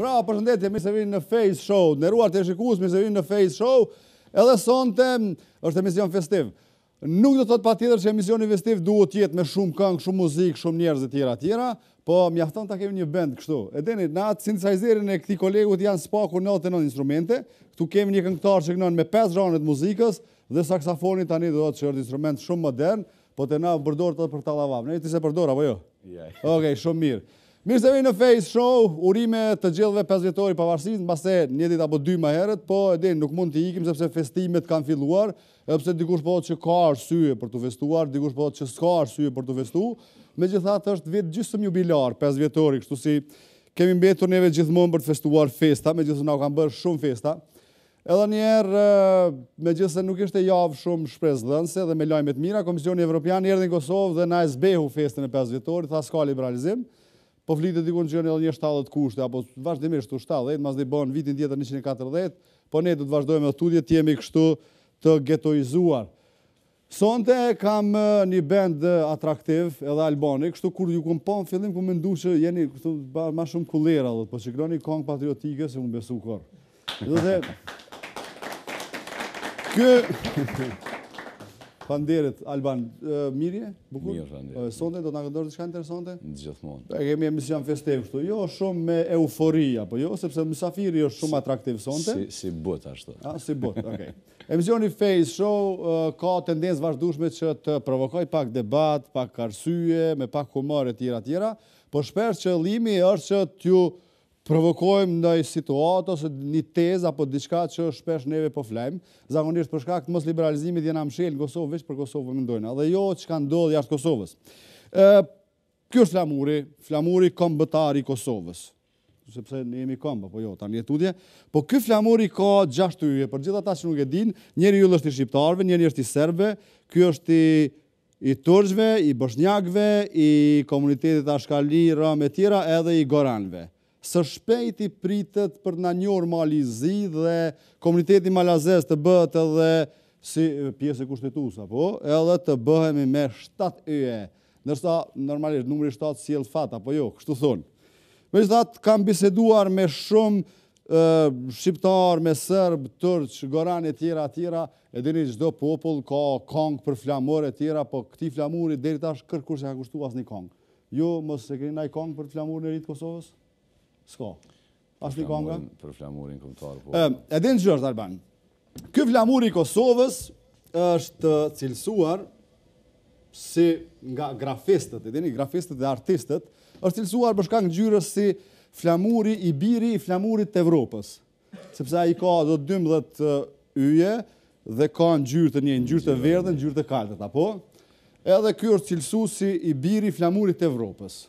Bravo, përshëndetje, më se vini në Face Show. Në ruar të shikus, mirë se vini në Face Show. Edhe sonte është emision festiv. Nuk do të pa patjetër që emisioni festiv duhet të jetë me shumë këngë, shumë muzikë, shumë njerëz të tjera, po mjafton ta kemi një band kështu. Edeni na atë synthesizerin e këtij kolegut janë spaku 99 instrumente. Ktu kemi një këngëtar që këndon me pesë zhanre të muzikës dhe saksofonin tani do të çojë instrument shumë modern, po të na përdor të për tallavam. Ne ti se përdor apo jo? Jo. Okej, shumë mirë. Mirë se në face show, urime të gjithve 5 vjetori pavarësit, në base një dit apo dy herët, po edhe nuk mund të ikim sepse festimet kanë filluar, pse dikush po që ka arsye për të festuar, dikush po që s'ka arsye për të festu, me gjithat është vetë gjithësëm jubilar 5 vjetori, kështu si kemi mbetur neve gjithmonë për të festuar festa, me gjithësëm nga u kanë bërë shumë festa. Edhe njerë, me gjithë se nuk ishte javë shumë shpresë dhe me lojmet mira, Komisioni Evropian i në Kosovë dhe na e zbehu festën e 5 vjetorit, tha s'ka liberalizim, po flitet dikon që janë një shtallë kushte apo vazhdimisht u 70, mas dhe bën vitin tjetër 140, po ne do të vazhdojmë me tudje të jemi kështu të getoizuar. Sonte kam një band atraktiv edhe Albani, kështu kur ju kom pa në fillim ku më ndushë jeni kështu ma shumë kulera po që kërë një kongë patriotike se më besu kërë. Dhe dhe... Kë... Panderit, Alban, mirje, bukur? Mirë, Sonde, do të nga këndorë të shka interesante? Në gjithmonë. E kemi emision festiv, shtu, jo shumë me euforia, po jo, sepse mësafiri është shumë atraktiv sonde. Si bot, ashtu. A, ah, si bot, okej. Emisioni Face Show ka tendencë vazhdushme që të provokoj pak debat, pak arsye, me pak humor e tjera tjera, po shperë që limi është që t'ju provokojmë ndaj situatë ose një tezë apo diçka që shpesh neve po flajmë, zakonisht për shkak të mos liberalizimit jena mshel në Kosovë, veç për Kosovë mendojnë, edhe jo çka ndodh jashtë Kosovës. Ë Kjo është flamuri, flamuri kombëtar i Kosovës. Sepse ne jemi kombë, po jo, tani etudje. Po ky flamuri ka gjashtë yje, për gjitha ata që nuk e din, njëri yll është i shqiptarëve, njëri është i serbëve, ky është i turqëve, i bosnjakëve, i komunitetit ashkali, rom e tjera, edhe i goranëve së shpejti pritet për në njërë malizi dhe komuniteti malazes të bëhet edhe si pjesë e kushtetusa, po, edhe të bëhemi me 7 yje, nërsa normalisht numri 7 si Fata, po jo, kështu thonë. Me që datë kam biseduar me shumë shqiptar, me sërb, tërq, goran e tjera, tjera, e dini qdo popull ka kongë për flamur e tjera, po këti flamurit deri tash kërkur se ka kushtu asë një kongë. Jo, mësë se këni naj kongë për flamur në rritë Kosovës? Sko, pas një konga? Për flamurin këmëtar, po. E dinë që është, Albani. Kë flamur i Kosovës është cilësuar si nga grafistët, e dinë grafistët dhe artistët, është cilësuar përshka në gjyrës si flamuri i biri i flamurit të Evropës. Sepse a i ka do të dymë dhe të yje dhe ka në gjyrë të një, në gjyrë të verdhe, në gjyrë të kaltët, apo? Edhe kjo është cilësu si i biri i flamurit të Evropës.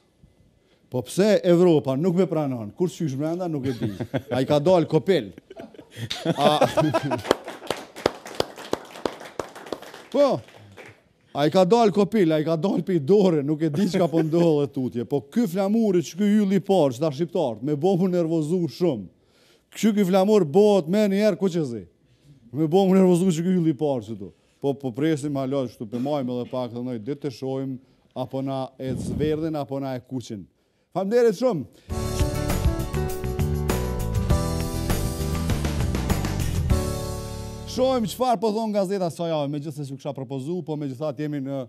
Po pse Evropa nuk me pranon? Kur që është brenda, nuk e di. A i ka dalë kopil. A... Po, a i ka dalë kopil, a i ka dalë për i dore, nuk e di që ka pëndohë po dhe tutje. Po ky flamuri që kë ju parë që ta shqiptartë, me bomë nervozu shumë. ky ky flamur bëhet me njerë, ku që zi? Me bomë nervozu që ky ju parë që tu. Po, po presim halot, që tu përmajmë edhe pak dhe nëjë, dhe të shojmë, apo na e zverdin, apo na e kuqin. Pa shumë! Shohem qëfar po thonë gazeta së jave, me gjithës që kësha propozu, po me gjithat jemi në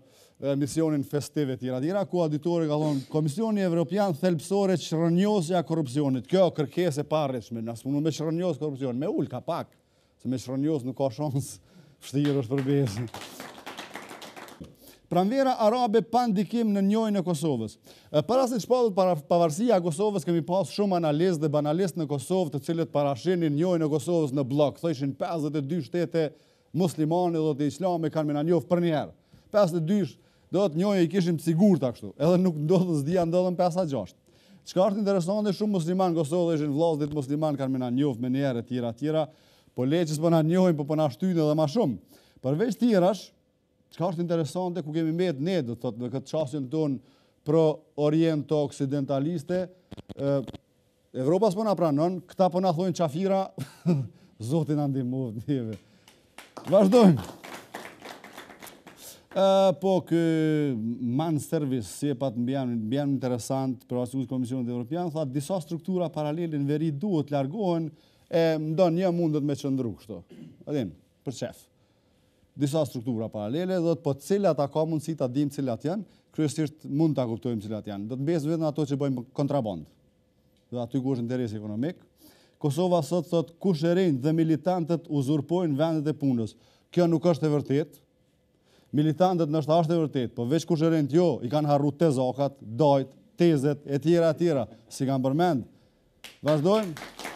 misionin festive tjera tjera, ku aditori ka thonë, Komisioni Evropian thelpsore që korupcionit. Kjo kërkes e parre që nësë punu me që korupcionit. Me ullë ka pak, se me që nuk ka shonsë, pështirë është përbesën pranvera arabe pa ndikim në njojnë e Kosovës. Para se shpallët pavarësia a Kosovës, kemi pas shumë analist dhe banalist në Kosovë të cilët parashenin njojnë e Kosovës në blok. Tho ishin 52 shtete muslimane dhe të islami kanë me në njofë për njerë. 52 do të njojnë, i kishim të sigur të kështu, edhe nuk ndodhës zdi, ndodhën 5 a 6. Qka është interesantë, dhe shumë musliman, në Kosovë dhe ishin vlasë ditë musliman, kanë me në njofë me njerë e tjera tjera, po leqës për në njojën, po për në po po ashtyjnë edhe ma shumë. Përveç tjera është, Çka është interesante ku kemi mbet ne do thotë në këtë çastin ton pro oriento oksidentaliste, ë Evropa s'po na pranon, këta po na thonë çafira, zoti na ndihmoj neve. ë po që man service si e pat mbian mbian interesant për asnjë komisionin evropian, thotë disa struktura paralele në veri duhet të largohen, e ndonjë mundet me qëndru kështu. Adim, për çfarë? disa struktura paralele, dhe të po cilat a ka mundësi ta dim cilat janë, kryesisht mund ta kuptojmë cilat janë. Dhe të besë vetë në ato që bëjmë kontraband. Dhe aty ku është interes ekonomik. Kosova sot thot kusherin dhe militantët uzurpojnë vendet e punës. Kjo nuk është e vërtet. Militantët në është e vërtet, po veç kusherin të jo, i kanë harru të zokat, dojt, tezet, e tjera, e tjera, si kanë përmend. Vazdojmë.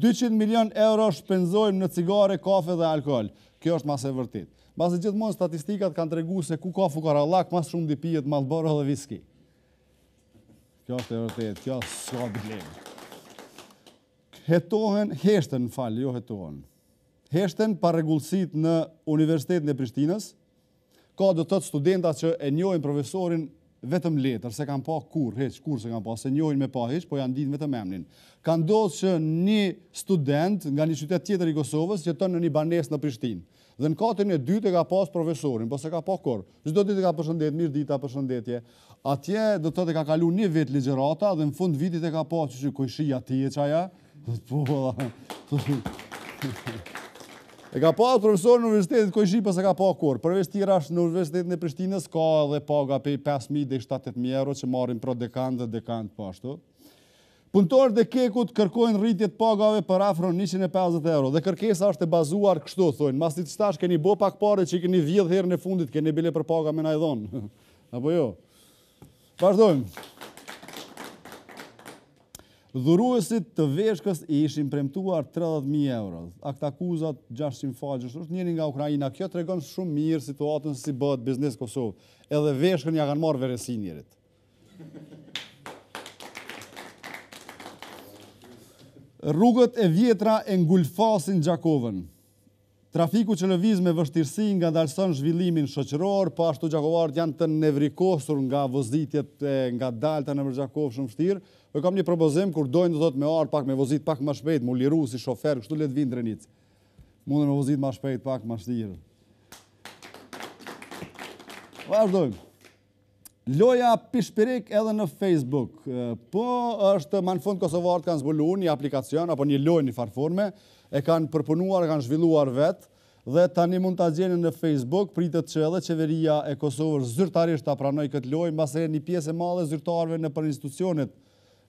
200 milion euro shpenzojmë në cigare, kafe dhe alkohol. Kjo është mas e vërtit. Basë gjithmonë statistikat kanë regu se ku ka fukarallak, mas shumë di pijet, malboro dhe viski. Kjo është e vërtit, kjo s'ka bilim. Hetohen, heshten falë, jo hetohen. Heshten pa regullësit në Universitetin e Prishtinës, ka do tëtë studenta që e njojnë profesorin vetëm letër, se kanë pa kur, heç, kur se kanë pa, se njojnë me pa heq, po janë ditë vetëm emnin. Kanë do që një student nga një qytet tjetër i Kosovës që tënë në një banes në Prishtin. Dhe në katën e dytë e ka pas profesorin, po se ka pa kur, zdo ditë e ka përshëndet, mirë dita përshëndetje. Atje dhe të të ka kalu një vetë ligjerata dhe në fund vitit e ka pa që që kojshia tje që aja. Dhe të po, dhe po. E ka pa profesor në universitetit kojë shqipës e ka pa kur. Përveç tira është në universitetin e Prishtinës ka edhe paga për 5.000 dhe 7.000 euro që marim pro dekant dhe dekant pashtu. Po Puntor dhe kekut kërkojnë rritjet pagave për afro 150 euro dhe kërkesa është e bazuar kështu, thonë. Mas të qëtash keni bo pak pare që i keni vjedhë herë në fundit, keni bile për paga me najdonë. Apo jo? Pashtojmë. Pashtojmë dhuruesit të veshkës i ishin premtuar 30.000 euro. Akta kuzat 600 faqë, njëri nga Ukrajina, kjo të regon shumë mirë situatën si bëhet biznes Kosovë, edhe veshkën ja kanë marë veresin njërit. Rrugët e vjetra e ngulfasin Gjakovën. Trafiku që lëviz me vështirësi nga dalëson zhvillimin shëqëror, pa po ashtu Gjakovarët janë të nevrikosur nga vëzitjet nga dalëta në mërë Gjakovë shumë shtirë, Po kam një propozim kur dojnë të të me arë pak me vozit pak më shpejt, mu liru si shofer, kështu le të vinë drenic. Mundë me vozit më shpejt pak më shtirë. Vazdojmë. Loja Pishpirik edhe në Facebook. Po është manë fund Kosovar kanë zbuluar një aplikacion apo një lojë në farforme, e kanë përpunuar, e kanë zhvilluar vet dhe tani mund ta gjeni në Facebook, pritet që edhe qeveria e Kosovës zyrtarisht ta pranojë këtë lojë, mbasë një pjesë e madhe zyrtarëve në për institucionit,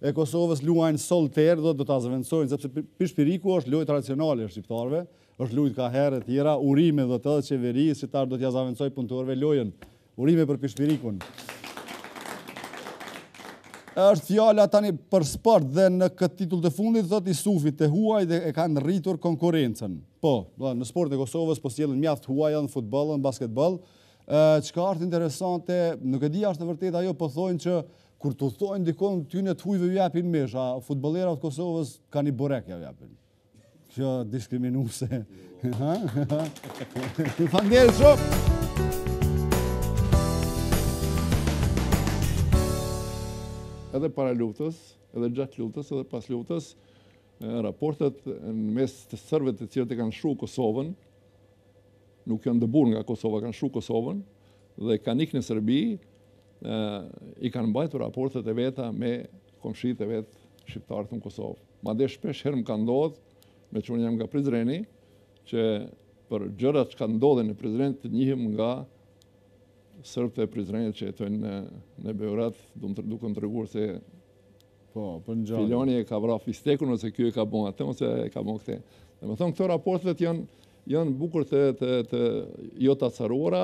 e Kosovës luajnë solterë dhe do të azvendsojnë, zepse Pishpiriku është lojë tradicionale e shqiptarve, është lujt ka herë e tjera, urime dhe të dhe qeveri, si tarë do të zavendsoj punëtorve lojën, urime për Pishpirikun. Êshtë fjalla tani për sport dhe në këtë titull të fundit, dhe i sufit të huaj dhe e kanë rritur konkurencen. Po, në sport e Kosovës po s'jelën mjaft huaj në në basketbol, qka është interesante, nuk e di ashtë të vërtet ajo pëthojnë po që kur të thojnë dikon ty në të hujve vjapin mesh, a futbolerat Kosovës ka një borekja ja vjapin. Kjo diskriminuse. Në jo. fanderë shumë! Edhe para luftës, edhe gjatë luftës, edhe pas luftës, raportet në mes të sërve të cilët e kanë shru Kosovën, nuk janë dëbur nga Kosova, kanë shru Kosovën, dhe kanë ikë në Serbi, i kanë bajtu raportet e veta me komshit e vetë shqiptarët në Kosovë. Ma dhe shpesh herë më ka ndodhë, me që unë jam nga Prizreni, që për gjërat që ka ndodhe në Prizreni të njihim nga sërbët e Prizreni që jetojnë në Beurat, du më të duke po, po në të regurë se Filoni e ka vra fistekur, nëse kjo e ka bon atë, nëse e ka bon këte. Dhe më thonë, këto raportet janë bukur të jota caruara,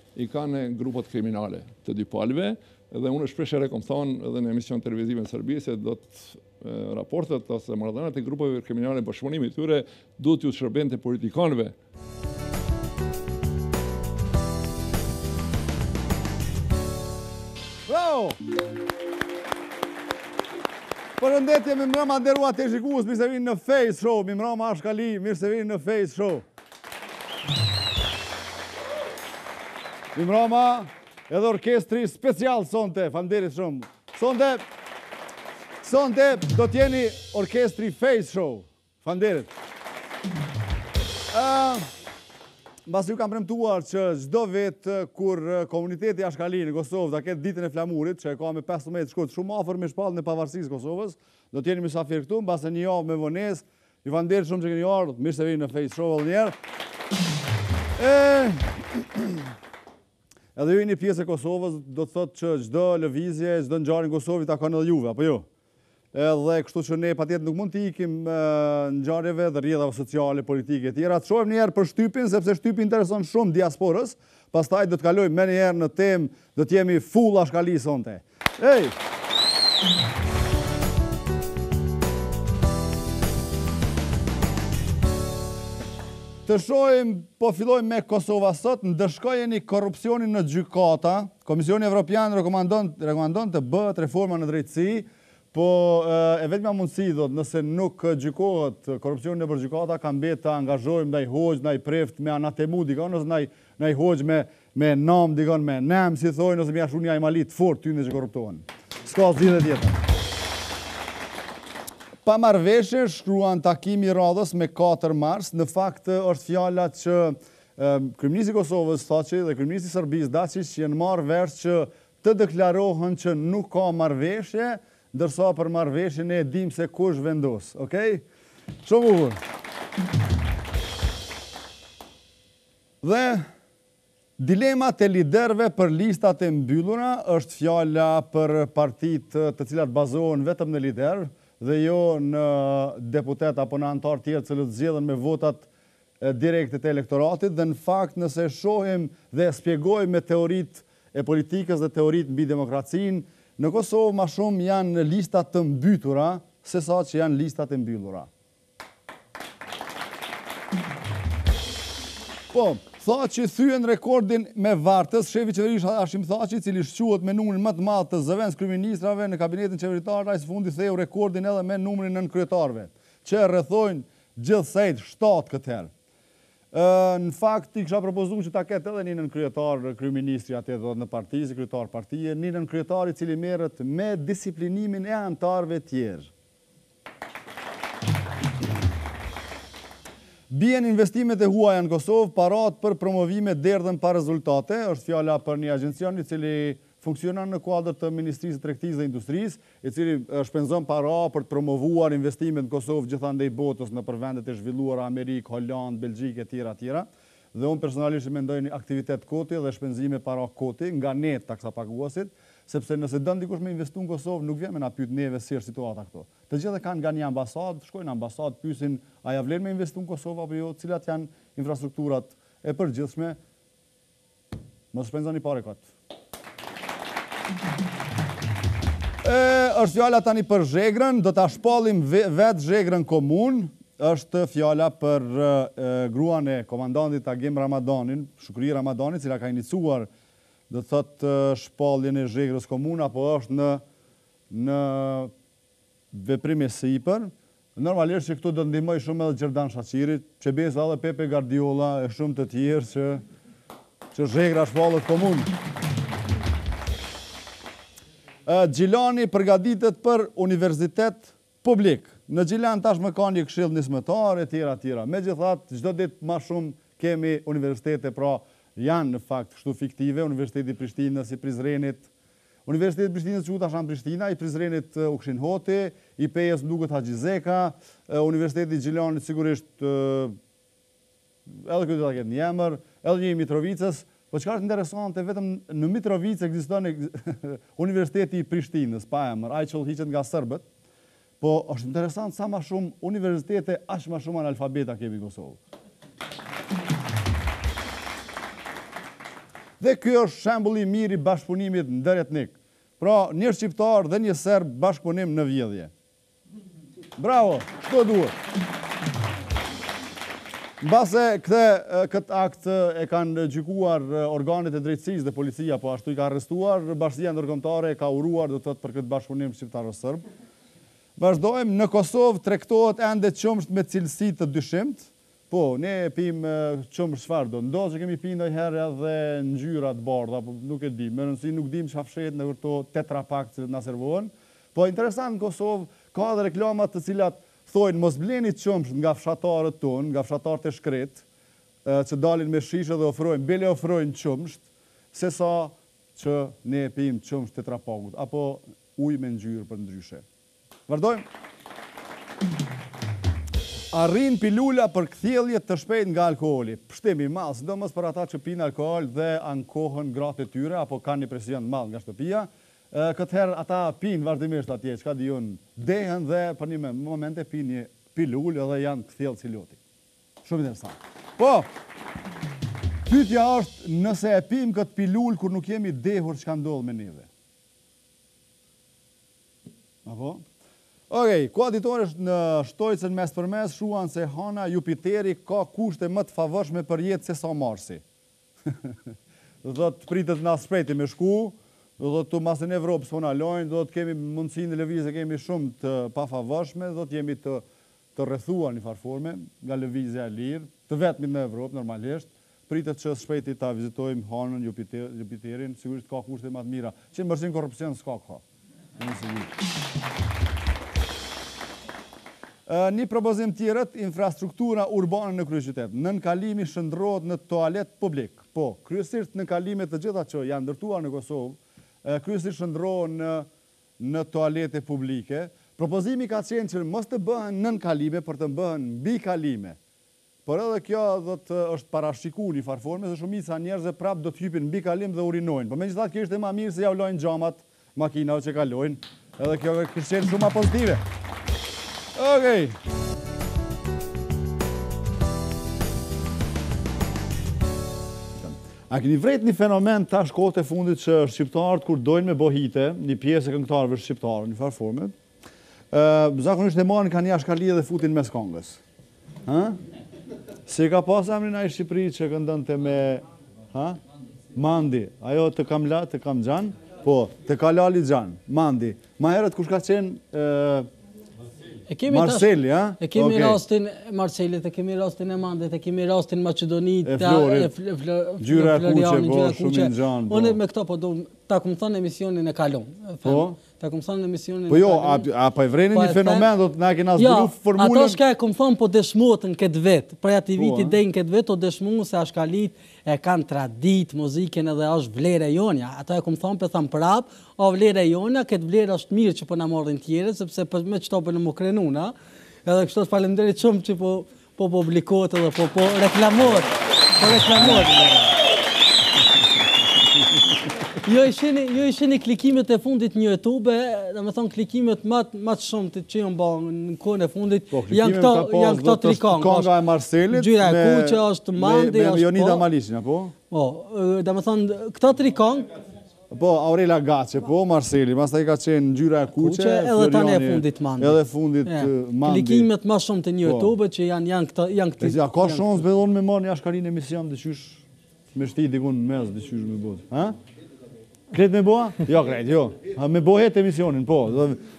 i ka në grupët kriminale të dy palve, dhe unë është preshere kom thonë edhe në emision televizive në Serbije, se do të raportet ose mardhanat e grupeve kriminale bëshmonimi të t'yre do të ju të shërben të politikanëve. Bravo! Për mi mrama dërua të shikus, mi se vinë në Face Show, mi mrama ashkali, mi se vinë në Face Show. Imrama, edhe orkestri special sonte, fanderit shumë. Sonte, sonte do t'jeni orkestri face show, fanderit. Mbas ju kam premtuar që gjdo vetë eh, kur eh, komuniteti Ashkali në Kosovë dhe ketë ditën e flamurit, që e ka me 5 metë, shkotë shumë afer me shpallën e pavarësisë Kosovës, do t'jeni misafirë këtu, basë një javë me vonesë, ju fanderit shumë që keni ardhë, mirë se vini në face show edhe njerë. E... edhe ju një pjesë e Kosovës do të thotë që gjdo lëvizje, gjdo në gjarin Kosovit a ka në juve, apo ju? Jo? Edhe kështu që ne pa tjetë nuk mund të ikim në gjarive dhe rjedhave sociale, politike e tjera. Të shojmë njerë për shtypin, sepse shtypin intereson shumë diasporës, pas taj do të kalojmë me njerë në tem, do të jemi full ashkali sonte. Ej! Ej! të shojim, po fillojmë me Kosova sot, në dëshkojë një korupcioni në Gjykata, Komisioni Evropian rekomandon të bët reforma në drejtësi, po e vetë me mundësi, nëse nuk gjykohet korupcioni në për Gjykata, kam betë të angazhojmë në i hoqë, në i preft, me anatemu, diko, nëse në i hoqë me nam, diko, me nem, si thoi, nëse me ashtu një ajmalit fort, ty në që korruptohen. Ska zinë dhe Pa marveshe, shkruan takimi radhës me 4 mars, në fakt është fjalla që Kriminisi Kosovës, Staci, dhe Kriminisi Sërbis, Daci, që jenë marrë vërës që të deklarohën që nuk ka marveshe, dërsa për marveshe ne dim se kush vendos. Okej? Qo buhur? Dhe... Dilema të liderve për listat e mbyllura është fjalla për partit të cilat bazohen vetëm në liderë, dhe jo në deputet apo në antar tjetë që të zgjedhën me votat direkte e elektoratit, dhe në fakt nëse shohim dhe spjegoj me teorit e politikës dhe teorit mbi demokracinë në Kosovë ma shumë janë listat të mbytura, se sa që janë listat e mbyllura. Po, Tha që rekordin me vartës, shefi qeverisht Hashim Thaci, cili shquat me numërin më të matë të zëvenës kryministrave në kabinetin qeveritarë, a i së fundi theju rekordin edhe me numërin në në kryetarve, që rëthojnë gjithsejt shtatë këtë herë. Në fakt, i kësha propozu që ta ketë edhe një në në kryetarë atë edhe në partijë, kryetarë partijë, një në kryetarë i cili merët me disiplinimin e antarve tjerë. Bien investimet e huaja në Kosovë parat për promovime derdhen pa rezultate, është fjalla për një agencion i cili funksionan në kuadrë të Ministrisë të Rektisë dhe Industrisë, i cili shpenzon para për të promovuar investimet në Kosovë gjithande i botës në përvendet e zhvilluar Amerikë, Hollandë, Belgjikë, e tjera, tjera. Dhe unë personalisht me ndojnë aktivitet koti dhe shpenzime para koti nga net taksa paguasit, sepse nëse dëndikush me investu në Kosovë, nuk vjeme na pyt neve është situata këto. Të gjithë dhe kanë nga një ambasad, shkojnë ambasad, pysin a ja vlen me investu në Kosovë, apo jo, cilat janë infrastrukturat e përgjithshme. Më shpenza një pare këtë. E, është tani për zhegrën, do të ashpallim vetë zhegrën komunë, është fjala për e, gruan e komandantit Agim Ramadanin, Shukri Ramadanit, cila ka inicuar, do të thotë shpallin e zhegrës komunë, apo është në, në veprimi së ipër, normalisht që këtu do ndihmoj shumë edhe Gjerdan Shaqirit, që besa edhe Pepe Guardiola e shumë të tjerë që, që zhegra shpallët komun. Po Gjilani përgaditet për universitet publik. Në Gjilan tash më ka një këshill nismetar e tjera tjera. Me gjithat, gjdo dit ma shumë kemi universitete, pra janë në fakt kështu fiktive, Universiteti Prishtinës i Prizrenit, Universitetet e Prishtinës që u të Prishtina, i Prizrenit Ukshin Hoti, i Pejës Ndukët Hagjizeka, Universitetet i Gjilani sigurisht edhe këtë të të këtë një emër, edhe një i Mitrovicës, po qëka është interesante, e vetëm në Mitrovicë e Universiteti i Prishtinës, pa emër, a i qëllë nga Sërbet, po është interesant sa ma shumë universitetet, ashtë ma shumë analfabeta kemi në Kosovë. dhe kjo është shembuli mirë i bashkëpunimit në dërjetnik. Pra, një shqiptar dhe një serbë bashkëpunim në vjedhje. Bravo, shto duhet. Në base, këtë akt e kanë gjykuar organet e drejtsis dhe policia, po ashtu i ka arrestuar, bashkëtia në e ka uruar, do të tëtë, për këtë bashkëpunim shqiptar sërbë. Bëzdojmë, në Kosovë trektohet endet qëmsht me cilësi të dyshimtë, Po, ne pim qëmër shfarë do. Ndo që kemi pinda i herë dhe në gjyrat barda, po nuk e di, më rëndësi nuk dim që hafshet në kërto tetra pak që në servohen. Po, interesant në Kosovë, ka dhe reklamat të cilat thojnë mos bleni qëmër nga fshatarët tonë, nga fshatarët e shkretë, që dalin me shishë dhe ofrojnë, bele ofrojnë qëmër, se sa që ne pim qëmër të trapagut, apo uj me në për në gjyshe. Arrin pilula për këthjelje të shpejt nga alkoholi. Pështemi malë, së do mësë për ata që pinë alkohol dhe ankohën gratë të tyre, apo ka një presion malë nga shtëpia. Këtë herë ata pinë vazhdimisht atje, që ka di unë dehen dhe për një moment e pinë një pilullë dhe janë këthjelë si loti. Shumë të nësatë. Po, pytja është nëse e pinë këtë pilullë kur nuk jemi dehur që ka ndohë me njëve. Apo? Apo? Ok, kua është në shtojcën mes për mes shuan se Hana Jupiteri ka kushte më të favëshme për jetë se sa Marsi. Dhe do të pritët në aspeti me shku, do të në Evropë s'po në alojnë, do të kemi mundësinë në Levizë e kemi shumë të pafavëshme, do të jemi të rrethua një farforme nga Levizë e Alirë, të vetëmi në Evropë normalisht, pritët që shpejti ta vizitojmë Hanën, Jupiterin, sigurisht ka kushte më të mira. Që në mërësinë korupcion s'ka ka një propozim tjërët, infrastruktura urbane në kryeqytet, qytet. nënkalimi kalimi në toalet publik. Po, kryesisht në kalimet të gjitha që janë ndërtuar në Kosovë, kryesisht shëndrohet në në toalete publike. Propozimi ka qenë që mos të bëhen nënkalime, kalime për të bëhen mbi Por edhe kjo do të është parashikuar në farforme se shumica njerëzve prap do të hypin mbi kalim dhe urinojnë. Por megjithatë kjo është më mirë se ja ulojnë xhamat makinave që kalojnë. Edhe kjo kishte shumë pozitive. Okej. A keni vret një fenomen tash kohët e fundit që shqiptarët kur dojnë me bohite, një pjesë e këngëtarëve shqiptarë, një farë formë, uh, zakonisht të marën ka një ashkali dhe futin mes kongës. Si ka pas amrin a i Shqipëri që këndën të me... Mandi, ajo të kam la, të kam gjan, po, të kalali gjan, mandi. Ma herët, kush ka qenë... E kemi Marcel, ja. E kemi okay. rastin Marcelit, e kemi rastin e Mandit, e kemi rastin Macedonit, e Florit, Gjyra Florit, e Florit, e Florit, e Florit, e Florit, ta kum thon emisionin e kalon. Po. Ta kum thon emisionin. Po jo, a a po vrenin një fenomen do të na kenë jo, zgjuru formulën. Ja, ato shka e kum thon po dëshmuan kët vet. Për ja ti po, viti deri në kët vet o dëshmuan se është kalit, e kanë tradit muzikën edhe është vlera jonja. Ato e kum thon po tham prap, o vlera jonja, kët vlera është mirë që po na morrin të tjerë sepse po me çto po në mukrenuna. Edhe kështu falenderoj shumë që po po publikohet edhe po po reklamohet. Po reklamohet. Jo ishini, jo ishini klikimet e fundit një YouTube, dhe me thonë klikimet më më të shumtë që janë bërë në kone fundit, po, janë këta, janë këta tri kongë. Konga e Marcelit, gjyra e kuqe, është mandi, me, me, me Jonida po. Malishin, apo? Po, dhe po, me thonë, këta tri kongë, Po, Aurela Gace, po, Marseli, pastaj i ka qenë gjyra e kuqe, edhe tani e fundit mandi. Edhe fundit Klikimet ma shumë të një po. YouTube, që janë, janë këta... Janë këti, A ka shumë, zbedon me marë një ashkarin e me shtiti diku në mes, dhe qysh me botë. Ha? Kletë me boha? Jo, kletë, jo. Me bohet emisionin, po.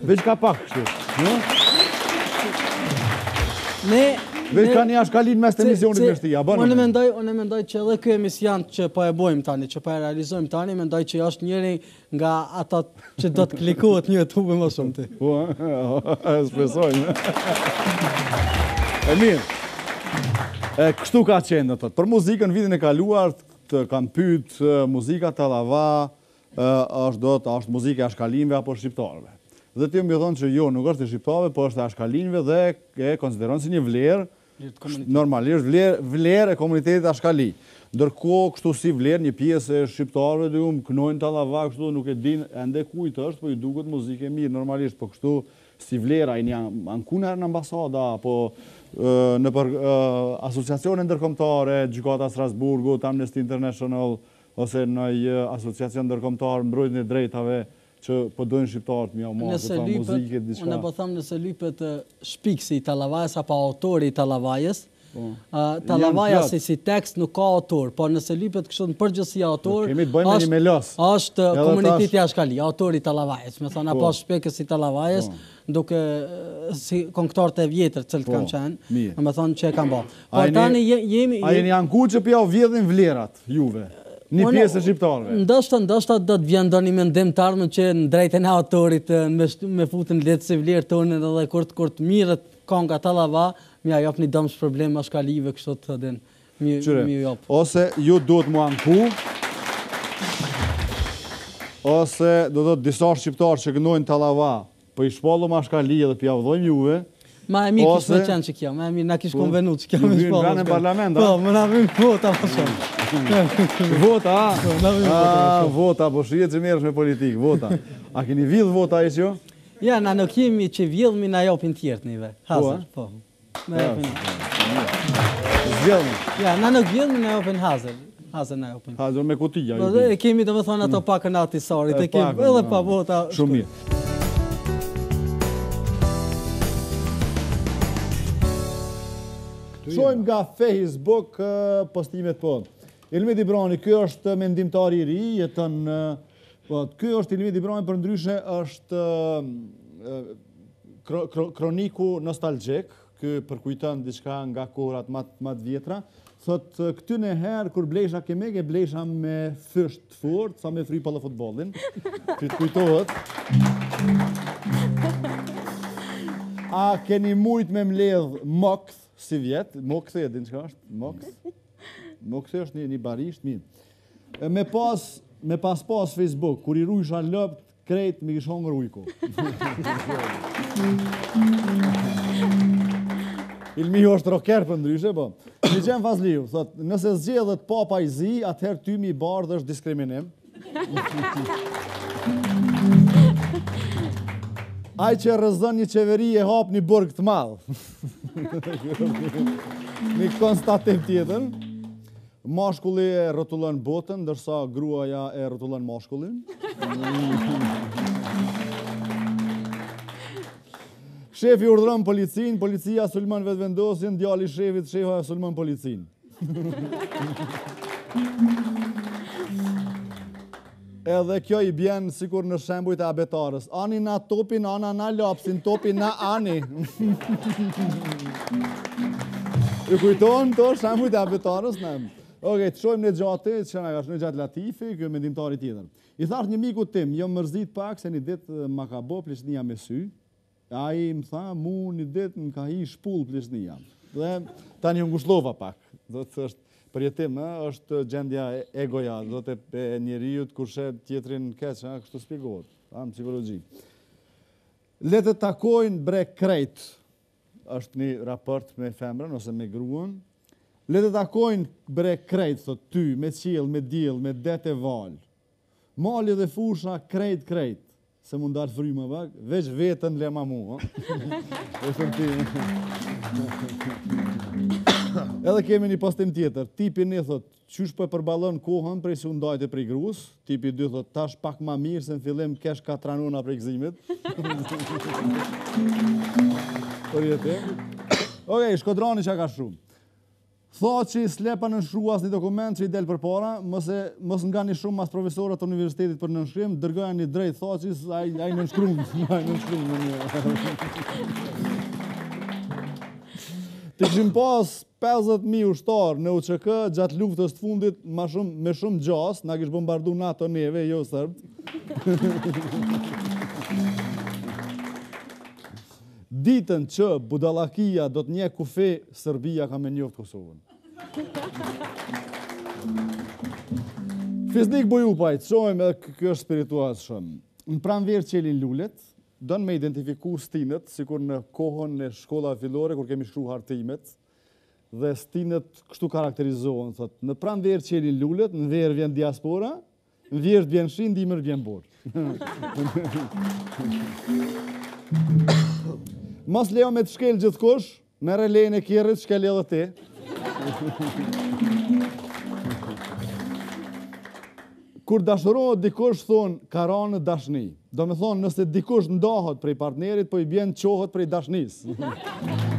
Veç ka pak, kështu. Ne... Veç ka një ashkallin mes të emisionit me shtia. Ma në mendoj, mendoj që edhe këj emision që pa po e bojmë tani, që pa po e realizojmë tani, mendoj që jashtë njëri nga ata që do të klikohet një e të më shumë ti. Po, e shpesojnë. E mirë. Kështu ka qenë, dhe të të Për muzikën, të e kaluar, të të të të të është do të është muzike ashkalinve apo shqiptarve. Dhe ti më dhënë që jo, nuk është e shqiptarve, po është e ashkalinve dhe e konsideronë si një vlerë, normalisht vlerë e komunitetit ashkali. Ndërko, kështu si vlerë një pjesë e shqiptarve, dhe ju më kënojnë të ala kështu nuk e dinë e kujt kujtë është, po ju duket muzike mirë, normalisht, po kështu si vlerë, a i një ankunar në ambasada, po në për asociacionin ndërkomtare, Gjukata Strasburgu, Amnesty International, ose në një asociacion ndërkomtar mbrojtën e drejtave që përdojnë po shqiptarët mja ma, nëse lypet, unë e po nëse lypet shpikësi i talavajës, apo autori i talavajës, po. talavaja si si tekst nuk ka autor, por nëse lypet kështë në përgjësi autor, është komunitit jashkali, autori i talavajës, me thonë, apo shpikës i talavajës, duke si konktarët e vjetër cëllë të kanë qenë, me thonë që e kanë bërë. A jeni janë ku që pja o vlerat, juve? një pjesë e shqiptarëve. Ndoshta, ndoshta do të vjen ndonjë mendim të që në drejtën e autorit me me futën letë se vlerë tonë edhe kurt kurt mirët konga tallava, më ja një dëmsh problem maskalive kështu të thënë. Mi Qyre, jap. Ose ju duhet mua anku. Ose do të disa shqiptarë që gënojnë tallava, po i shpallu maskalia dhe javdojmë juve. Ma e mi kishë me qenë që kjo, ma e mi në kishë po, konvenu që kjo me shpallë. Në vinë në parlament, Po, Më në vinë vota, më po, po. shumë. Vota, a? A, vota, më shumë, jetë që merësh me politikë, vota. A keni vidhë vota e që? Ja, na në kemi që vidhë mi në jopin tjertë njëve. Po, po. Në jopin tjertë. Zgjellë mi. Ja, na në gjellë mi në jopin hazër. Hazër në jopin. Hazër me kutija. Kemi të më thonë ato pakën ati sarit. Shumë mirë. Shohim nga Facebook postimet po. Ilmi Dibrani, ky është mendimtari i ri, jeton po ky është Ilmi Dibrani për ndryshe është kroniku nostalgjek, ky përkujton diçka nga kohrat më më të vjetra. Thot këty në herë kur blesha kemeg e blesha me fysht të fort, sa me fripa dhe futbolin. Ti të kujtohet. A keni mujt me mledhë mokth Si vjetë, më e din që ka është, më këthe. Më këthe është një barishtë mirë. Me pas pas Facebook, kur i rujshë anë krejt krejtë me kishon në rujko. Ilmi jo është roker për ndryshe, po. Një qenë fazliu, thot, nëse zgjedhët i zi, atëherë ty mi i bardhë është diskriminim. Ai që rëzën një qeveri e hapë një burg të madh. Një konstatim tjetën. Mashkulli e rëtullën botën, dërsa gruaja e rëtullën mashkullin. Shefi urdhërën policinë, policia sulmon vetë djali shefit të shefa e sulman policinë. dhe kjo i bjenë sikur në shembujt e abetarës. Ani na topin, ana na lapsin, topin na ani. Ju kujtonë, to shembujt e abetarës në emë. Oke, të shojmë në gjatë, që ka gashë në gjatë latifi, kjo mendimtari tjetër. I thartë një miku tim, jo më mërzit pak se një ditë më ka bo plishtënia me sy, a i më tha, mu një ditë më ka hi shpull plishtënia. Dhe tani një ngushlova pak, dhe të thështë për është gjendja egoja, do të e njeriut kërshe tjetrin keqë, kështu spigohet, në psikologi. Letë të takojnë bre krejt, është një raport me femrën ose me gruën, letë të takojnë bre krejt, thot ty, me qilë, me dilë, me det e valë, mali dhe fusha krejt, krejt, se mund darë më pak, veç vetën lema mua. Edhe kemi një postim tjetër. Tipi një thot, qysh për po përbalon kohën prej si undajt e prej grus. Tipi dy thot, tash pak ma mirë se në fillim kesh ka tranuna prej gzimit. Por jetë. Okej, shkodroni që ka shumë. Tho që i slepa në shruas një dokument që i delë për para, mësë nga një shumë mas profesorat të universitetit për në nëshrim, dërgëja një drejt tho që i në a i në në një. Të gjimë pas, 50.000 ushtarë në UQK gjatë luftës të fundit shumë, me shumë gjasë, na kishë bombardu NATO neve, jo sërbë. Ditën që Budalakia do të nje kufi, Serbia ka me njëftë Kosovën. Fiznik Bojupaj, të shojmë edhe kjo është spirituat shumë. Në pranver qelin lullet, do në me identifiku stinët, si kur në kohën në shkolla filore, kur kemi shkru hartimet, dhe stinët kështu karakterizohen, thot, në pranë verë qeni lullet, në verë vjen diaspora, në verë vjen shri, në dimër vjen borë. Mas leo me të shkel gjithkosh, me relejnë e kjerët, shkel edhe ti. Kur dashurohet dikush thon karanë dashni. Do me thonë, nëse dikush ndahet prej partnerit, po i bjen qohët prej dashnisë.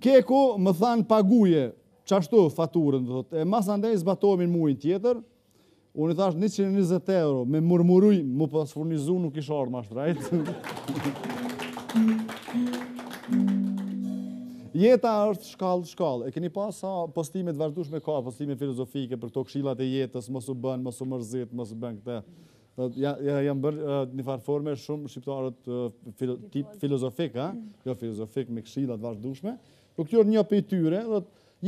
keko më thanë paguje, qashtu faturën, dhe thotë, e mas ndenjë zbatohemi në mujnë tjetër, unë i thash 120 euro, me murmuruj, mu pas po furnizu nuk ish orë ma shtrajtë. Jeta është shkallë, shkallë. E keni pas sa postimet vazhdushme ka, postimet filozofike për këto këshillat e jetës, mos u bën, mos u mërzit, mos su bën këte. ja, jam bërë një farforme shumë shqiptarët tip filozofik, ha? jo filozofik me këshillat vazhdushme. Po kjo është një pej tyre, dhe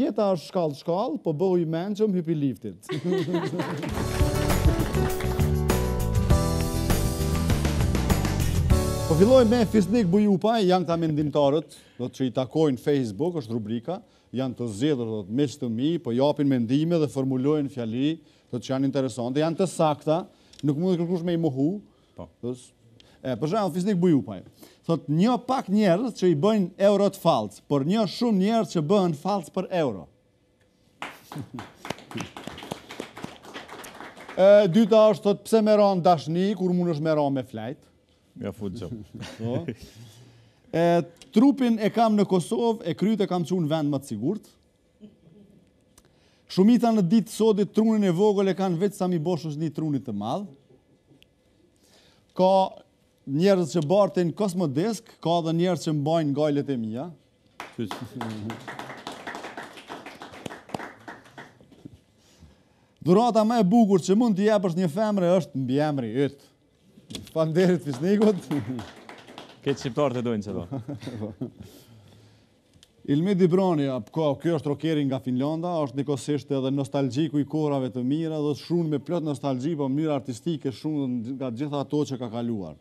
jeta është shkallë shkallë, po bëhu i menë që më hypi liftit. Po filloj me Fisnik Bujupa, janë këta mendimtarët, do të që i takojnë Facebook, është rubrika, janë të zjedhër, do të meqë të mi, po japin mendime dhe formulojnë fjali, do të që janë interesante, janë të sakta, nuk mund të kërkush me i muhu, po për shembull fiznik Bujupaj. Thot një pak njerëz që i bëjnë euro të fallc, por një shumë njerëz që bëjnë falcë për euro. e dyta është thot pse më ron dashni kur është më ron me flight. Ja fuxo. Po. trupin e kam në Kosovë, e kryt e kam çuar në vend më të sigurt. Shumita në ditë sotit, trunin e vogël e kanë vetë sa mi boshës një trunit të madhë. Ka njerëz që bartin kosmodisk, ka dhe njerëz që mbajnë gajlet e mija. Durata me e bukur që mund t'i jepë është një femre, është në bjemri, ytë. Panderit fisnikut. Këtë shqiptarë të dojnë që do. Ilmi Dibroni, apko, kjo është rokerin nga Finlanda, është një kosisht edhe nostalgjiku i korave të mira, dhe shumë me plot nostalgji, po mirë artistike shumë nga gjitha ato që ka kaluar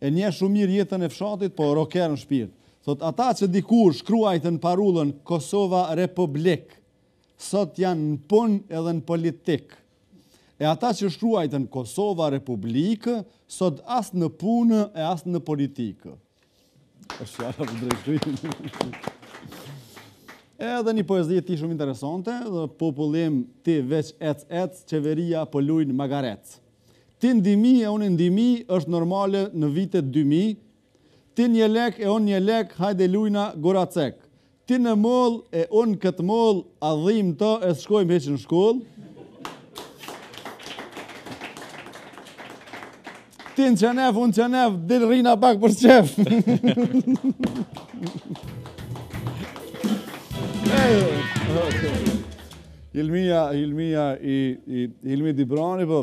e nje shumë mirë jetën e fshatit, po rokerën shpirt. Thot, ata që dikur shkruajtë në parullën Kosova Republik, sot janë në pun edhe në politik. E ata që shkruajtë në Kosova Republik, sot asë në punë e asë në politikë. E shkjara për drejshkrimi. E edhe një poezit ti shumë interesante, dhe popullim ti veç ec ec, qeveria pëllujnë po magarecë ti ndimi e unë ndimi është normale në vitet 2000, ti një lek e unë një lek, hajde lujna, gora cek. Ti në mol e unë këtë mol, a dhim të e shkojmë heqë në shkollë. Ti në qenef, unë qenef, dirë rina pak për qef. hey, okay. Ilmija, i, i Ilmi Dibrani, po,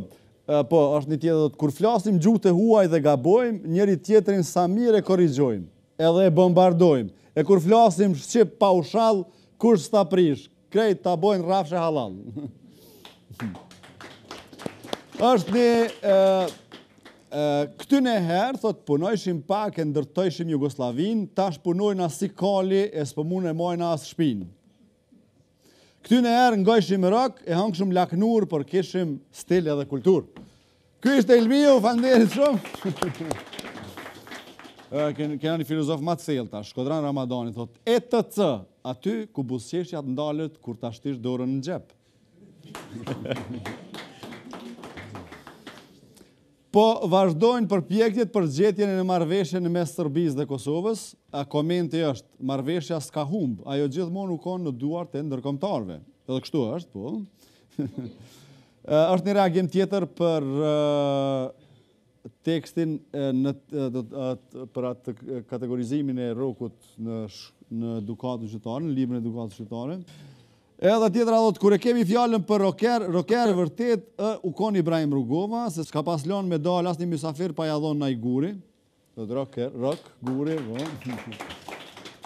Po është një tjetër do të kur flasim gjuhë të huaj dhe gabojmë, njëri tjetrin sa mirë korrigjojmë, edhe e bombardojmë. E kur flasim shqip pa ushall, kur s'ta prish, krejt ta bojnë rrafsha halal. Është një ë këtyn e herë thot punojshim pak e ndërtojshim Jugosllavin, tash punojnë na sikali e mojnë asë shpinë. Këty në erë ngojshim rock e hangë shumë laknur, për kishim stil edhe kultur. Ky ishte Elmiu, fanderit shumë. Kena një filozof ma të selta, Shkodran Ramadani, thot, e të cë, aty ku busqeshja të ndalët kur të ashtish dorën në gjepë. Thank you. Po, vazhdojnë për pjektit për gjetjen e në marveshje në mes Sërbis dhe Kosovës, a komenti është, marveshja s'ka humbë, ajo gjithmonë u konë në duartë të ndërkomtarve. Edhe kështu është, po. është një reagim tjetër për tekstin për atë kategorizimin e rokut në dukatë të qëtarën, në libën e dukatë të Edhe tjetra dhëtë, kure kemi fjallën për roker, roker vërtet, u konë Ibrahim Rugova, se s'ka pas lonë me dalë asë një misafir pa jadhon në i guri. Dhëtë roker, rok, guri. Po.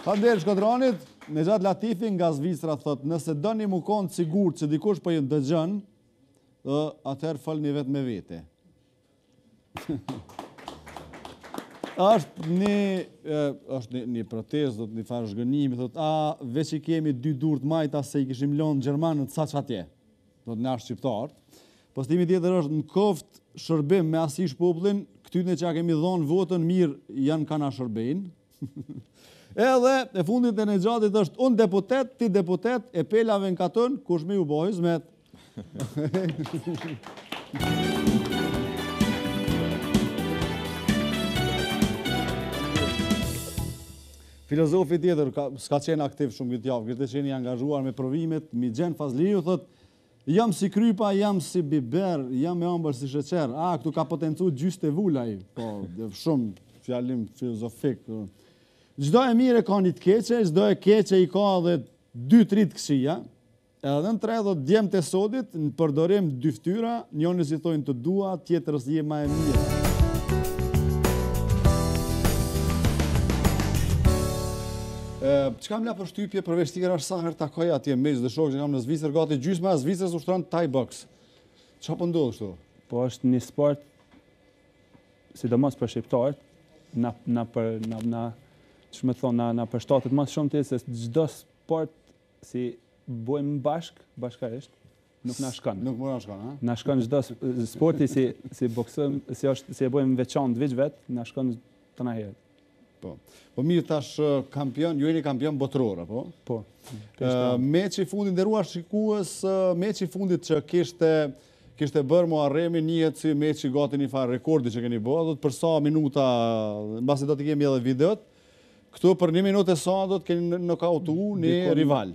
Fanderi Shkotronit, në gjatë Latifi nga Zvistra thëtë, nëse do një mu konë të sigur që dikush për po jënë dëgjën, atëherë falë një vetë me vete. është një është një, një protestë, do të një farë zhgënimi, thotë, a, veç i kemi dy durët majta se i kishim lonë në Gjermanë në sa saqë atje, do të një ashtë qiptarët. Po stimi tjetër është në koft shërbim me asish poplin, këty në që a kemi dhonë votën mirë, janë kana shërbim. Edhe e fundit e në gjatit është unë deputet, ti deputet, e pelave në katën, kush u ju bojzmet. Thank you. Filozofi tjetër, s'ka qenë aktiv shumë këtë javë, këtë qenë i angazhuar me provimet, mi gjenë fazli ju, thëtë, jam si krypa, jam si biber, jam me ombër si shëqer, a, këtu ka potencu gjyste e vullaj, po, shumë fjallim filozofik, të po. Gjdo e mire ka një të keqe, gjdo e keqe i ka dhe 2-3 të këshia, edhe në tre dhe djemë të sodit, në përdorim dyftyra, njënës i thojnë të dua, tjetërës i ma e mire. Qëka më la për shtypje përveç tigera sahër takoj atje mbejës dhe shokë që kam në Zvicër gati gjysma, Zvicër së ushtronë taj bëks. Qa për po ndodhë Po është një sport, sidomos për shqiptarët, na për, na, që më thonë, na për shtatët më shumë të se gjdo sport si bëjmë bashk, bashkarisht, nuk në shkon. Nuk mëra në shkon, ha? Në shkon gjdo sporti si boksëm, si e bojmë veçanë të vijqë vetë, në shkon të në herë. Po, po mi tash kampion, ju e një kampion botërora, po? Po. Me që i fundit, dhe shikues, me që i fundit që kishte kishte bërë mua remi njëtë si me që i gati një farë rekordi që keni bërë, do për përsa minuta, në basi do të kemi edhe videot, këtu për një minut e sa do të keni në kautu një rival.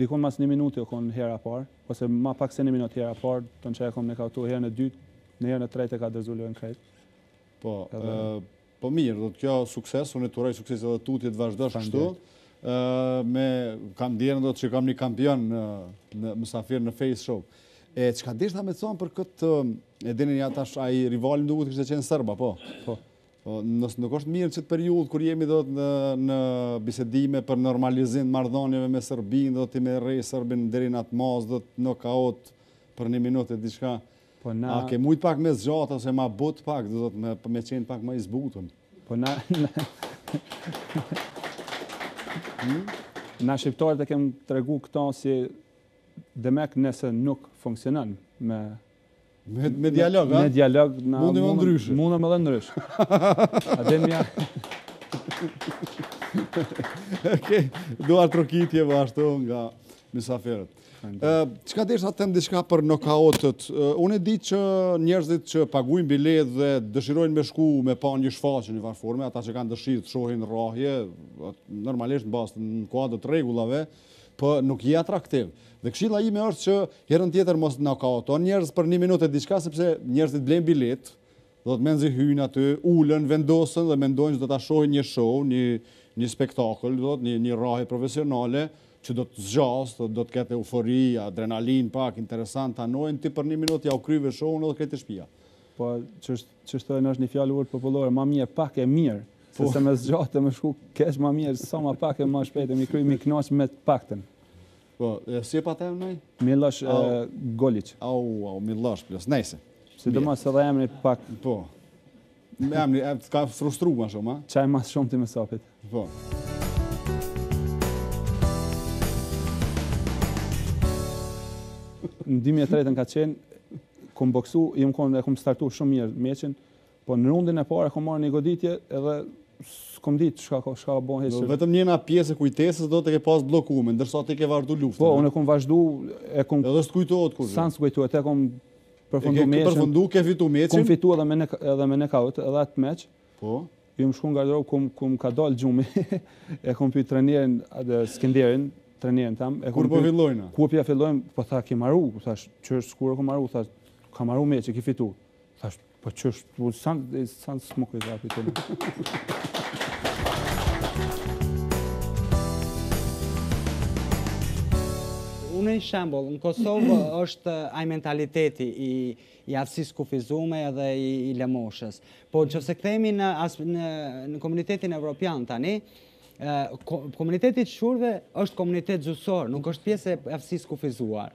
Dikon mas një minut e o konë hera parë, ose ma pak se një minut hera parë, të në që e konë e kautu herë në dytë, në herë në tretë e ka dërzullë po, e në Po, Po mirë, do të kjo sukses, unë e turaj sukses edhe tutje të vazhdojshë kështu. Me kam djerën do të që kam një kampion në mësafirë në face show. E qka deshta me të thonë për këtë, e dini një atash a i rivalin duke të kështë qenë sërba, po? Po. po Nësë nuk është mirë në qëtë periudë kër jemi do të në bisedime për normalizim mardhonjeve me Sërbin, do të ti me rejë Sërbin dherin atë mazë, do të në kaot për një minutë e diçka, Po na... A ke mujt pak me zgjat ose ma but pak, do të me, me qenë pak ma i zbutën. Po na... na shqiptarët e kem të regu këto si dëmek nëse nuk funksionën me... Me, me dialog, a? Me dialog... Na, mundi me ndryshë. Mundi me dhe ndryshë. a dhe mja... Okej, okay. duar trokitje vashtu nga misafirët. Që ka deshë atë temë di për nokaotët? Unë e di që njerëzit që paguin bilet dhe dëshirojnë me shku me pa një shfaqë një varforme, ata që kanë dëshirë të shohin rahje, normalisht në bastë në kuadët regullave, për po nuk i atraktiv. Dhe këshila ime është që herën tjetër mos nokauton njerëz për një minutë e shka, sepse njerëzit blen bilet, do të menzi hynë aty, ulen, vendosen dhe mendojnë që do të shohin një show, një spektakl, një rahje profesionale, që do të zxas, do të kete eufori, adrenalin, pak, interesant, të anojnë, ti për një minut ja u kryve shohën edhe kretë të shpia. Po, që shtë të në është një fjallë urtë popullore, ma mje pak e mirë, po. se se me zxatë të me shku kesh ma mirë, sa ma pak e ma shpetë, mi kryve mi knoqë me të pak Po, e si pa të e mëjë? Milash Golic. Au, au, Milash, plus, nejse. Si do ma se dhe emri pak... Po, emri, e ka frustru ma shumë, ha? Qaj ma shumë ti me sapit. Po. në 2003 ka qenë, kom boksu, jem e kom startu shumë mirë meqin, po në rundin e parë kom marrë një goditje edhe s'kom ditë shka, shka bon heqë. vetëm njëna pjesë e kujtesës do të ke pas blokume, ndërsa ti ke vazhdu luftë. Po, unë e kom vazhdu, e kom... Edhe s'të kujtuot kërë? Sanë s'të kujtuot, e kom përfundu meqin. E ke përfundu, ke fitu meqin? Kom fitu edhe me, ne, edhe me kaut, edhe atë Po? ka dalë e trenien tam. kur po fillojnë? Kur po fillojnë, po tha ke marru, thash, ç'është skuar ku marru, thash, ka marru me që ke fitu. Thash, po ç'është, po san san smoke is up Unë një shembol, në Kosovë është ai mentaliteti i, i kufizume edhe i, i lëmoshës. Po në që se këthemi në, në, në komunitetin evropian tani, komuniteti të shurve është komunitet gjusor, nuk është pjesë e afsis kufizuar.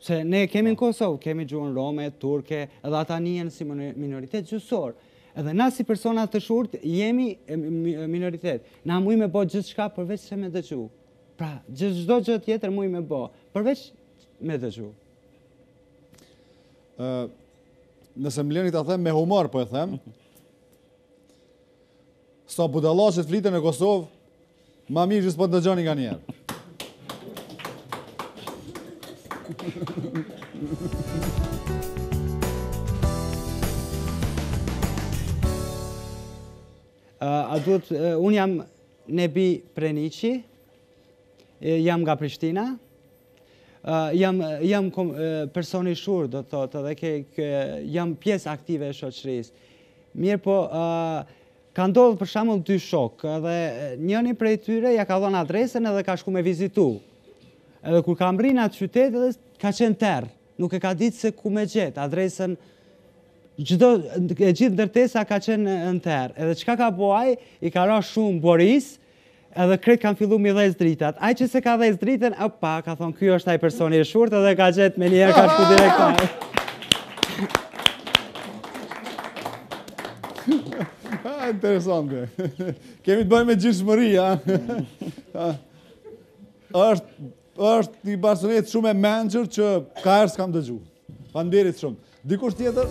Se ne kemi në Kosovë, kemi gjuhë Rome, Turke, edhe ata njën si minoritet gjusor. Edhe na si personat të shurët jemi minoritet. Na mui me bo gjithë shka përveç se me dhe Pra, gjithë gjithë gjithë tjetër mui me bo, përveç me dhe Nëse më lëni të them, me humor për po e them, Sa budalashit flitën e Kosovë, Ma mirë që s'po të dëgjoni nga njerë. A duhet, unë jam Nebi Prenici, jam nga Prishtina, jam personi shurë, do të thotë, dhe jam pjesë aktive e shoqërisë. Mirë po, Ka ndodhë për shumë dy shokë, edhe njëni prej tyre ja ka donë adresën edhe ka shku me vizitu. Edhe kur kam rrinë atë qytetë edhe ka qenë tërë, nuk e ka ditë se ku me gjetë. Adresën, gjithë ndërtesa ka qenë në tërë. Edhe qka ka boaj, i ka ra shumë boris, edhe kretë kanë fillu me dhezë dritat. Aj që se ka dhezë dritën, opa, ka thonë kjo është aj personi e shurtë edhe ka gjetë me njerë, ka shku direktaj. interesante. Kemi të bëjmë me gjithë shmëri, a? Ah. është është një barsonet shumë e menqër që ka erë s'kam dëgju. Panderit shumë. Dikush tjetër?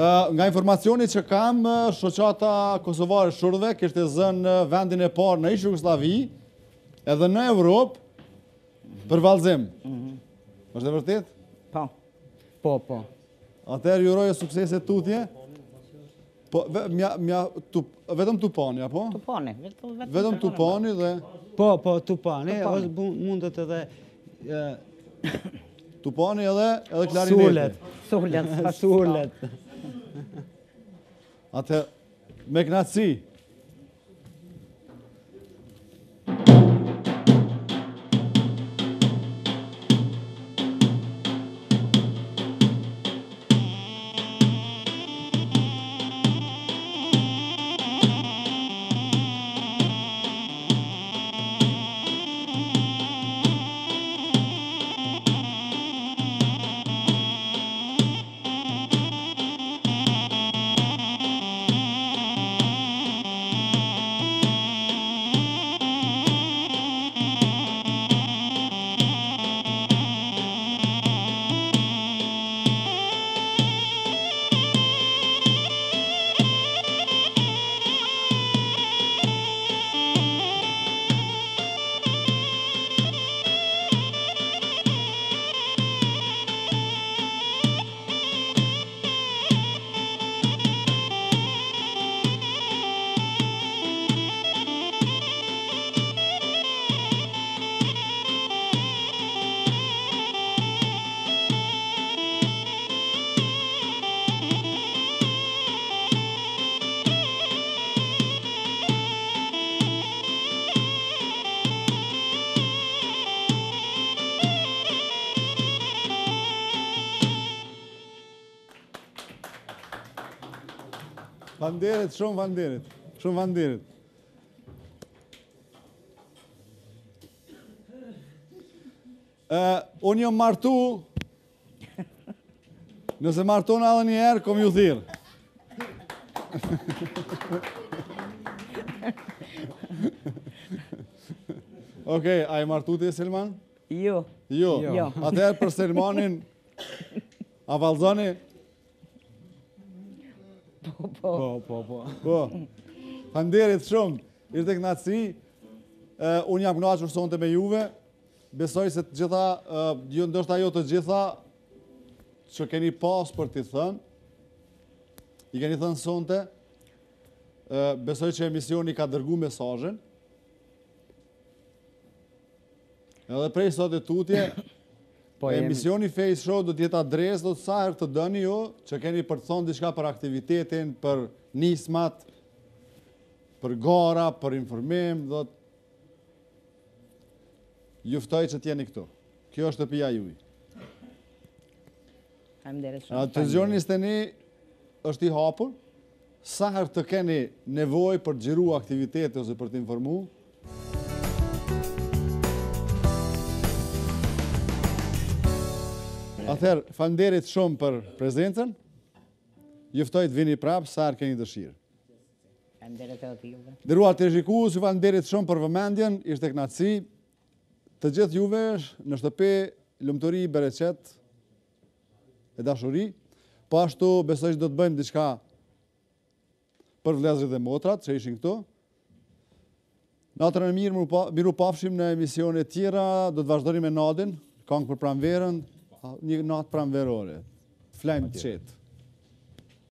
Ah, nga informacioni që kam, shoqata Kosovare Shurve kështë e zënë vendin e parë në ishë Jugoslavi edhe në Evropë për valzim. Êshtë mhm. dhe vërtitë? Po, po. Atëherë ju uroj sukses të tutje. Po, mja, mja, tup, vetëm tuponi, apo? Tuponi. Vetëm, vetëm tuponi dhe... Po, po, tuponi. Po, mundet edhe... E... tuponi edhe, edhe klarinete. Sullet. Sullet. Sullet. Atëherë, me knatësi. Falënderit, shumë falënderit. Shumë falënderit. Ë, unë jam martu. Nëse martona edhe një herë, kom ju thirr. Okej, a e martu ti Selman? Jo. Jo. jo. Atëherë për Selmanin, a valzoni? Po, po, po. Po, po, shumë, po. Fanderit shumë, ishte knatësi. Unë jam knaqër sonte me juve. Besoj se të gjitha, ju ndështë ajo të gjitha, që keni pas për t'i thënë, i keni thënë sonte, besoj që emisioni ka dërgu mesajën, edhe prej sot e tutje, Po, emisioni Face Show do tjetë adres, do të sajrë të dëni ju, që keni për të thonë diçka për aktivitetin, për nismat, për gara, për informim, do të juftoj që tjeni këtu. Kjo është të pia juj. Atenzioni së të një është i hapur, sajrë të keni nevoj për të gjiru aktivitetin ose për të informu, Ather, falnderit shumë për prezencen, juftoj të vini prapë, sa arke keni dëshirë. Falnderit e o Dëruar të rejiku, falnderit shumë për vëmendjen, ishte knaci, të gjithë juve, në shtëpe, lumturi, bereqet, e dashuri, po ashtu besoj që do të bëjmë diqka për vlezri dhe motrat, që ishin këto. Në e në mirë, miru pafshim në emisione tjera, do të vazhdojnë me nadin, kongë për pramverën, Një natë pranverore, flajmë të qetë.